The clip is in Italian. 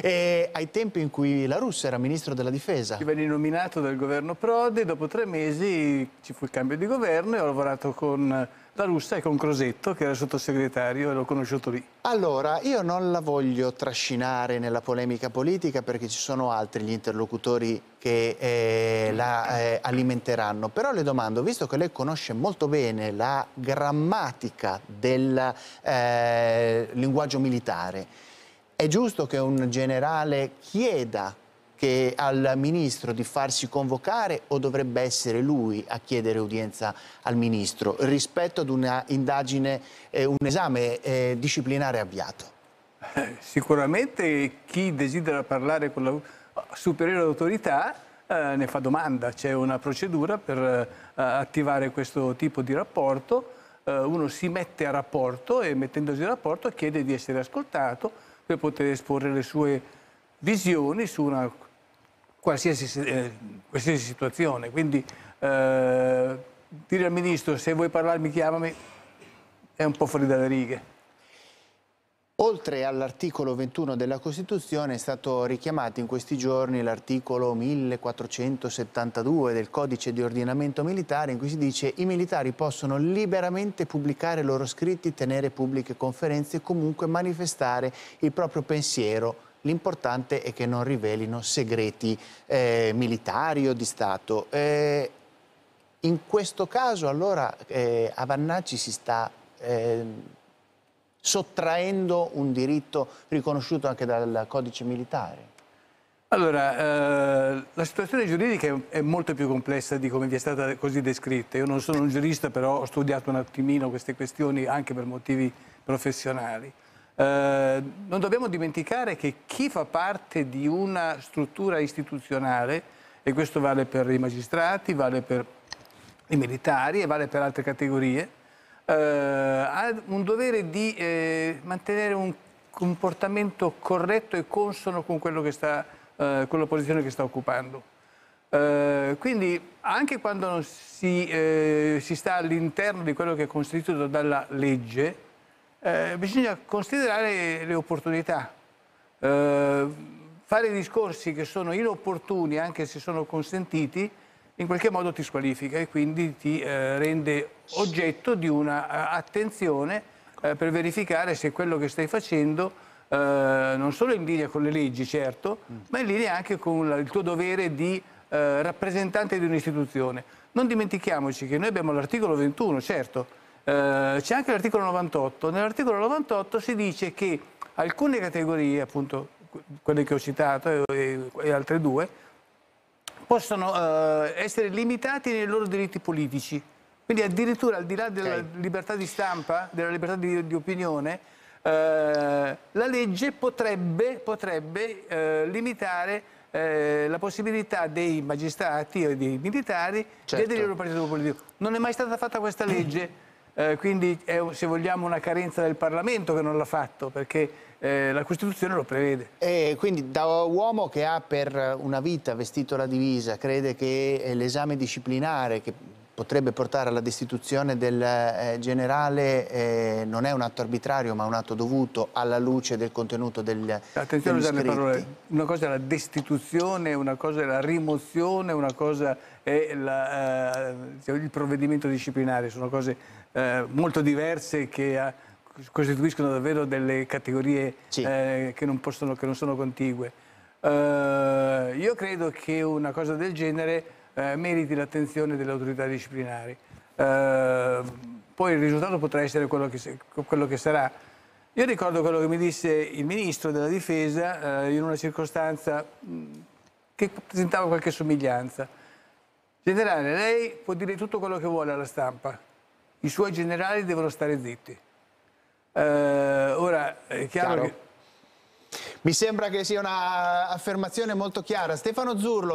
E ai tempi in cui la Russia era ministro della difesa. Venne nominato dal governo Prodi, dopo tre mesi ci fu il cambio di governo e ho lavorato con la Russia e con Crosetto, che era sottosegretario e l'ho conosciuto lì. Allora, io non la voglio trascinare nella polemica politica perché ci sono altri gli interlocutori che eh, la eh, alimenteranno, però le domando, visto che lei conosce molto bene la grammatica del eh, linguaggio militare, è giusto che un generale chieda al ministro di farsi convocare o dovrebbe essere lui a chiedere udienza al ministro rispetto ad una eh, un esame eh, disciplinare avviato? Eh, sicuramente chi desidera parlare con la superiore autorità eh, ne fa domanda, c'è una procedura per eh, attivare questo tipo di rapporto, uno si mette a rapporto e mettendosi a rapporto chiede di essere ascoltato, per poter esporre le sue visioni su una qualsiasi, eh, qualsiasi situazione. Quindi eh, dire al Ministro se vuoi parlarmi chiamami è un po' fuori dalle righe. Oltre all'articolo 21 della Costituzione è stato richiamato in questi giorni l'articolo 1472 del codice di ordinamento militare in cui si dice i militari possono liberamente pubblicare i loro scritti, tenere pubbliche conferenze e comunque manifestare il proprio pensiero. L'importante è che non rivelino segreti eh, militari o di Stato. Eh, in questo caso allora eh, a si sta ehm, sottraendo un diritto riconosciuto anche dal codice militare? Allora, eh, la situazione giuridica è molto più complessa di come vi è stata così descritta. Io non sono un giurista, però ho studiato un attimino queste questioni anche per motivi professionali. Eh, non dobbiamo dimenticare che chi fa parte di una struttura istituzionale, e questo vale per i magistrati, vale per i militari e vale per altre categorie, eh, ha un dovere di eh, mantenere un comportamento corretto e consono con, sta, eh, con la posizione che sta occupando. Eh, quindi anche quando si, eh, si sta all'interno di quello che è costituito dalla legge, eh, bisogna considerare le opportunità. fare discorsi che sono inopportuni, anche se sono consentiti, in qualche modo ti squalifica e quindi ti eh, rende oggetto di un'attenzione eh, eh, per verificare se quello che stai facendo eh, non solo è in linea con le leggi, certo, mm. ma in linea anche con la, il tuo dovere di eh, rappresentante di un'istituzione. Non dimentichiamoci che noi abbiamo l'articolo 21, certo, eh, c'è anche l'articolo 98. Nell'articolo 98 si dice che alcune categorie, appunto quelle che ho citato e, e altre due, possono eh, essere limitati nei loro diritti politici. Quindi addirittura al di là della okay. libertà di stampa, della libertà di, di opinione, eh, la legge potrebbe, potrebbe eh, limitare eh, la possibilità dei magistrati o dei militari certo. di il loro partito politico. Non è mai stata fatta questa legge, eh, quindi è, se vogliamo, una carenza del Parlamento che non l'ha fatto, perché eh, la Costituzione lo prevede. E quindi da uomo che ha per una vita vestito la divisa, crede che eh, l'esame disciplinare che potrebbe portare alla destituzione del eh, generale eh, non è un atto arbitrario ma un atto dovuto alla luce del contenuto del Attenzione a usare le parole, una cosa è la destituzione, una cosa è la rimozione, una cosa è la, eh, il provvedimento disciplinare, sono cose eh, molto diverse che... Ha, costituiscono davvero delle categorie sì. eh, che, non possono, che, non sono contigue. Eh, io credo che una cosa del genere eh, meriti l'attenzione delle autorità disciplinari. Eh, poi il risultato potrà essere quello che, quello che, sarà. Io ricordo quello che mi disse il ministro della difesa eh, in una circostanza che presentava qualche somiglianza. Generale, lei può dire tutto quello che vuole alla stampa, i suoi generali devono stare zitti. Eh, ora è chiaro, chiaro. Che... Mi sembra che sia un'affermazione molto chiara. Stefano Zurlo.